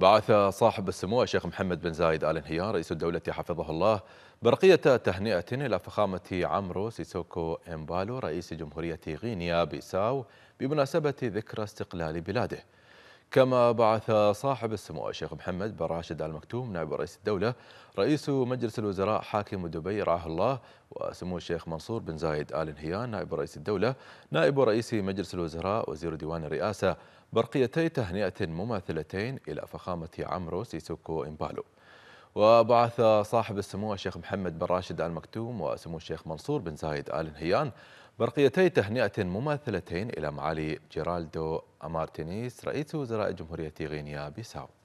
بعث صاحب السمو الشيخ محمد بن زايد آل نهيان رئيس الدولة حفظه الله برقية تهنئة إلى فخامة عمرو سيسوكو إمبالو رئيس جمهورية غينيا بيساو بمناسبة ذكرى استقلال بلاده كما بعث صاحب السمو الشيخ محمد بن راشد آل مكتوم نائب رئيس الدولة رئيس مجلس الوزراء حاكم دبي رعاه الله وسمو الشيخ منصور بن زايد آل نهيان نائب رئيس الدولة نائب رئيس مجلس الوزراء وزير ديوان الرئاسة برقيتي تهنئة مماثلتين إلى فخامة عمرو سيسوكو إمبالو وبعث صاحب السمو الشيخ محمد بن راشد آل مكتوم وسمو الشيخ منصور بن زايد آل نهيان برقيتي تهنئة مماثلتين إلى معالي جيرالدو أمارتينيس رئيس وزراء جمهورية غينيا بيساو